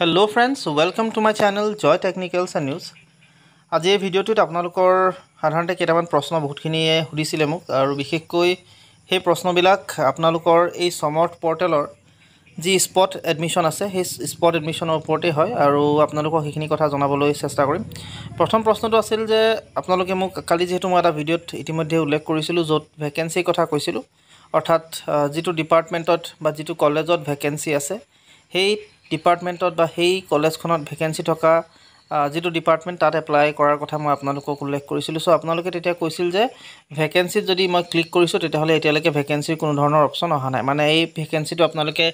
hello' friends welcome to my channel Jay technicals and news আজি এই ভিডিঅ'টোত আপোনালোকৰ সাধাৰণতে কেইটামান প্ৰশ্ন বহুতখিনিয়ে সুধিছিলে মোক আৰু বিশেষকৈ সেই প্ৰশ্নবিলাক আপোনালোকৰ এই সমৰ্থ পৰ্টেলৰ যি স্পট এডমিশ্যন আছে সেই স্পট এডমিশ্যনৰ ওপৰতে হয় আৰু আপোনালোকক সেইখিনি কথা জনাবলৈ চেষ্টা কৰিম প্ৰথম প্ৰশ্নটো আছিল যে আপোনালোকে মোক কালি যিহেতু মই এটা ভিডিঅ'ত ইতিমধ্যে উল্লেখ কৰিছিলোঁ য'ত ভেকেঞ্চিৰ কথা কৈছিলোঁ অৰ্থাৎ যিটো ডিপাৰ্টমেণ্টত বা যিটো কলেজত ভেকেঞ্চি আছে সেই ডিপাৰ্টমেণ্টত বা সেই কলেজখনত ভেকেঞ্চি থকা যিটো ডিপাৰ্টমেণ্ট তাত এপ্লাই কৰাৰ কথা মই আপোনালোকক উল্লেখ কৰিছিলোঁ চ' আপোনালোকে তেতিয়া কৈছিল যে ভেকেঞ্চিত যদি মই ক্লিক কৰিছোঁ তেতিয়াহ'লে এতিয়ালৈকে ভেকেঞ্চিৰ কোনো ধৰণৰ অপশ্যন অহা নাই মানে এই ভেকেঞ্চিটো আপোনালোকে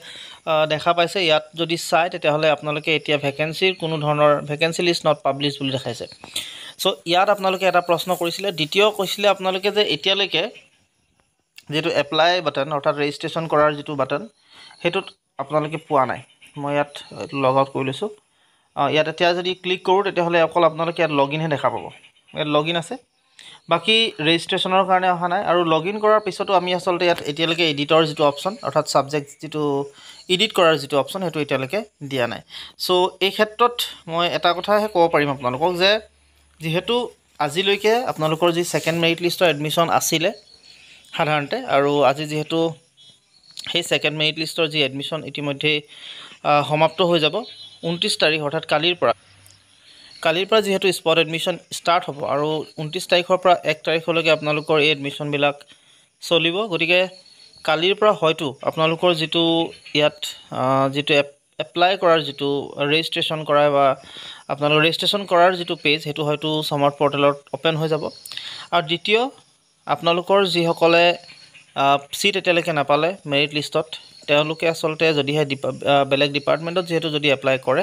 দেখা পাইছে ইয়াত যদি চাই তেতিয়াহ'লে আপোনালোকে এতিয়া ভেকেঞ্চিৰ কোনো ধৰণৰ ভেকেঞ্চি লিষ্ট নট পাব্লিছ বুলি দেখাইছে চ' ইয়াত আপোনালোকে এটা প্ৰশ্ন কৰিছিলে দ্বিতীয় কৈছিলে আপোনালোকে যে এতিয়ালৈকে যিটো এপ্লাই বাটন অৰ্থাৎ ৰেজিষ্ট্ৰেশ্যন কৰাৰ যিটো বাটন সেইটোত আপোনালোকে পোৱা নাই মই ইয়াত লগ আউট কৰি লৈছোঁ ইয়াত এতিয়া যদি ক্লিক কৰোঁ তেতিয়াহ'লে অকল আপোনালোকে ইয়াত লগইনহে দেখা পাব ইয়াত লগ আছে বাকী ৰেজিষ্ট্ৰেশ্যনৰ কাৰণে অহা নাই আৰু লগ কৰাৰ পিছতো আমি আচলতে ইয়াত এতিয়ালৈকে এডিটৰ যিটো অপশ্যন অৰ্থাৎ ছাবজেক্ট যিটো ইডিট কৰাৰ যিটো অপশ্যন সেইটো এতিয়ালৈকে দিয়া নাই চ' এই ক্ষেত্ৰত মই এটা কথাহে ক'ব পাৰিম আপোনালোকক যে যিহেতু আজিলৈকে আপোনালোকৰ যি ছেকেণ্ড মেৰিট লিষ্টৰ এডমিশ্যন আছিলে সাধাৰণতে আৰু আজি যিহেতু সেই ছেকেণ্ড মেৰিট লিষ্টৰ যি এডমিশ্যন ইতিমধ্যেই সমাপ্ত হৈ যাব ঊনত্ৰিছ তাৰিখ অৰ্থাৎ কালিৰ পৰা কালিৰ পৰা যিহেতু স্পট এডমিশ্যন ষ্টাৰ্ট হ'ব আৰু ঊনত্ৰিছ তাৰিখৰ পৰা এক তাৰিখলৈকে আপোনালোকৰ এই এডমিশ্যনবিলাক চলিব গতিকে কালিৰ পৰা হয়তো আপোনালোকৰ যিটো ইয়াত যিটো এপ্লাই কৰাৰ যিটো ৰেজিষ্ট্ৰেশ্যন কৰাই বা আপোনালোকৰ ৰেজিষ্ট্ৰেশ্যন কৰাৰ যিটো পেজ সেইটো হয়তো চমাৰ্ট পৰ্টেলত অ'পেন হৈ যাব আৰু দ্বিতীয় আপোনালোকৰ যিসকলে চিট এতিয়ালৈকে নাপালে মেৰিট লিষ্টত তেওঁলোকে আচলতে যদিহে বেলেগ ডিপাৰ্টমেণ্টত যিহেতু যদি এপ্লাই কৰে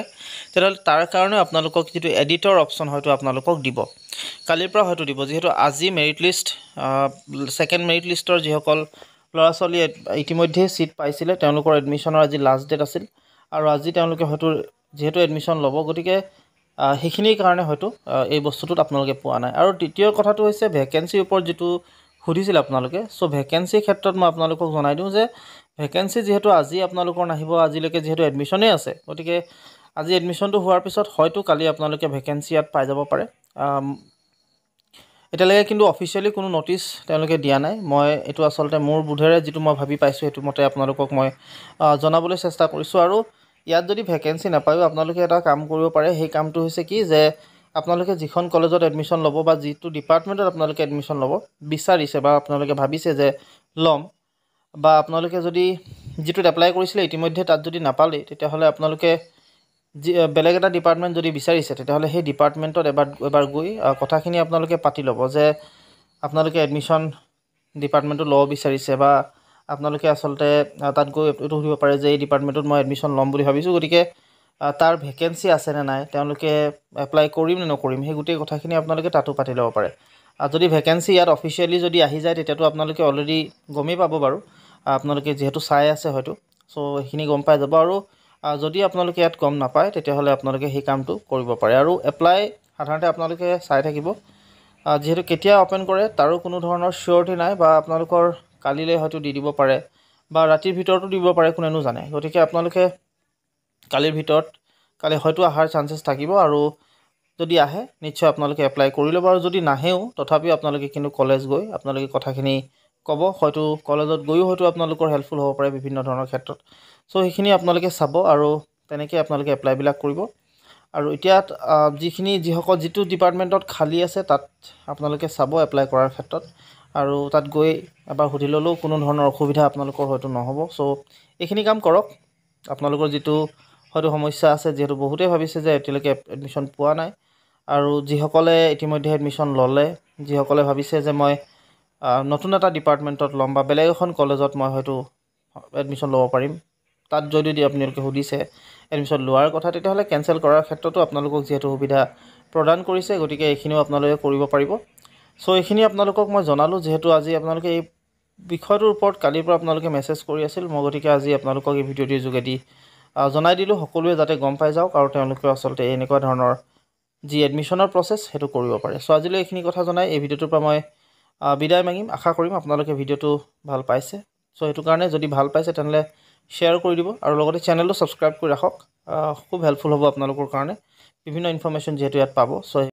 তেতিয়াহ'লে তাৰ কাৰণেও আপোনালোকক যিটো এডিটৰ অপশ্যন হয়তো আপোনালোকক দিব কালিৰ পৰা হয়তো দিব যিহেতু আজি মেৰিট লিষ্ট ছেকেণ্ড মেৰিট লিষ্টৰ যিসকল ল'ৰা ছোৱালীয়ে ইতিমধ্যেই চিট পাইছিলে তেওঁলোকৰ এডমিশ্যনৰ আজি লাষ্ট ডেট আছিল আৰু আজি তেওঁলোকে হয়তো যিহেতু এডমিশ্যন ল'ব গতিকে সেইখিনিৰ কাৰণে হয়তো এই বস্তুটোত আপোনালোকে পোৱা নাই আৰু তৃতীয় কথাটো হৈছে ভেকেঞ্চিৰ ওপৰত যিটো সুধিছিলে আপোনালোকে চ' ভেকেঞ্চিৰ ক্ষেত্ৰত মই আপোনালোকক জনাই দিওঁ যে ভেকেঞ্চি যিহেতু আজি আপোনালোকৰ নাহিব আজিলৈকে যিহেতু এডমিশ্যনেই আছে গতিকে আজি এডমিশ্যনটো হোৱাৰ পিছত হয়তো কালি আপোনালোকে ভেকেঞ্চি ইয়াত পাই যাব পাৰে এতিয়ালৈকে কিন্তু অফিচিয়েলি কোনো ন'টিচ তেওঁলোকে দিয়া নাই মই এইটো আচলতে মোৰ বোধেৰে যিটো মই ভাবি পাইছোঁ সেইটো মতে আপোনালোকক মই জনাবলৈ চেষ্টা কৰিছোঁ আৰু ইয়াত যদি ভেকেঞ্চি নাপায়ো আপোনালোকে এটা কাম কৰিব পাৰে সেই কামটো হৈছে কি যে আপোনালোকে যিখন কলেজত এডমিশ্যন ল'ব বা যিটো ডিপাৰ্টমেণ্টত আপোনালোকে এডমিশ্যন ল'ব বিচাৰিছে বা আপোনালোকে ভাবিছে যে ল'ম বা আপোনালোকে যদি যিটোত এপ্লাই কৰিছিলে ইতিমধ্যে তাত যদি নাপালেই তেতিয়াহ'লে আপোনালোকে যি বেলেগ এটা ডিপাৰ্টমেণ্ট যদি বিচাৰিছে তেতিয়াহ'লে সেই ডিপাৰ্টমেণ্টত এবাৰ এবাৰ গৈ কথাখিনি আপোনালোকে পাতি ল'ব যে আপোনালোকে এডমিশ্যন ডিপাৰ্টমেণ্টটো ল'ব বিচাৰিছে বা আপোনালোকে আচলতে তাত গৈ এইটো সুধিব পাৰে যে এই ডিপাৰ্টমেণ্টত মই এডমিশ্যন ল'ম বুলি ভাবিছোঁ গতিকে তাৰ ভেকেঞ্চি আছেনে নাই তেওঁলোকে এপ্লাই কৰিম নে নকৰিম সেই গোটেই কথাখিনি আপোনালোকে তাতো পাতি ল'ব পাৰে যদি ভেকেঞ্চি ইয়াত অফিচিয়েলি যদি আহি যায় তেতিয়াতো আপোনালোকে অলৰেডি গমেই পাব বাৰু আপোনালোকে যিহেতু চাই আছে হয়তো চ' সেইখিনি গম পাই যাব আৰু যদি আপোনালোকে ইয়াত গম নাপায় তেতিয়াহ'লে আপোনালোকে সেই কামটো কৰিব পাৰে আৰু এপ্লাই সাধাৰণতে আপোনালোকে চাই থাকিব যিহেতু কেতিয়া অ'পেন কৰে তাৰো কোনো ধৰণৰ চিয়'ৰিটি নাই বা আপোনালোকৰ কালিলৈ হয়তো দি দিব পাৰে বা ৰাতিৰ ভিতৰতো দিব পাৰে কোনেনো জানে গতিকে আপোনালোকে কালিৰ ভিতৰত কালি হয়তো অহাৰ চান্সেছ থাকিব আৰু যদি আহে নিশ্চয় আপোনালোকে এপ্লাই কৰি ল'ব আৰু যদি নাহেও তথাপিও আপোনালোকে কিন্তু কলেজ গৈ আপোনালোকে কথাখিনি ক'ব হয়তো কলেজত গৈও হয়তো আপোনালোকৰ হেল্পফুল হ'ব পাৰে বিভিন্ন ধৰণৰ ক্ষেত্ৰত চ' সেইখিনি আপোনালোকে চাব আৰু তেনেকৈ আপোনালোকে এপ্লাইবিলাক কৰিব আৰু এতিয়া যিখিনি যিসকল যিটো ডিপাৰ্টমেণ্টত খালী আছে তাত আপোনালোকে চাব এপ্লাই কৰাৰ ক্ষেত্ৰত আৰু তাত গৈ এবাৰ সুধি ল'লেও কোনো ধৰণৰ অসুবিধা আপোনালোকৰ হয়তো নহ'ব চ' এইখিনি কাম কৰক আপোনালোকৰ যিটো হয়তো সমস্যা আছে যিহেতু বহুতেই ভাবিছে যে এতিয়ালৈকে এডমিশ্যন পোৱা নাই আৰু যিসকলে ইতিমধ্যে এডমিশ্যন ল'লে যিসকলে ভাবিছে যে মই নতুন এটা ডিপাৰ্টমেণ্টত ল'ম বা বেলেগ এখন কলেজত মই হয়তো এডমিশ্যন ল'ব পাৰিম তাত যদি আপোনালোকে সুধিছে এডমিশ্যন লোৱাৰ কথা তেতিয়াহ'লে কেঞ্চেল কৰাৰ ক্ষেত্ৰতো আপোনালোকক যিহেতু সুবিধা প্ৰদান কৰিছে গতিকে এইখিনিও আপোনালোকে কৰিব পাৰিব চ' এইখিনি আপোনালোকক মই জনালোঁ যিহেতু আজি আপোনালোকে এই বিষয়টোৰ ওপৰত কালিৰ পৰা আপোনালোকে মেছেজ কৰি আছিল মই গতিকে আজি আপোনালোকক এই ভিডিঅ'টিৰ যোগেদি জনাই দিলোঁ সকলোৱে যাতে গম পাই যাওক আৰু তেওঁলোকেও আচলতে এনেকুৱা ধৰণৰ যি এডমিশ্যনৰ প্ৰচেছ সেইটো কৰিব পাৰে চ' আজিলৈ এইখিনি কথা জনাই এই ভিডিঅ'টোৰ পৰা মই বিদায় মাগিম আশা কৰিম আপোনালোকে ভিডিঅ'টো ভাল পাইছে চ' সেইটো কাৰণে যদি ভাল পাইছে তেনেহ'লে শ্বেয়াৰ কৰি দিব আৰু লগতে চেনেলটো ছাবস্ক্ৰাইব কৰি ৰাখক খুব হেল্পফুল হ'ব আপোনালোকৰ কাৰণে বিভিন্ন ইনফৰ্মেশ্যন যিহেতু ইয়াত পাব চ'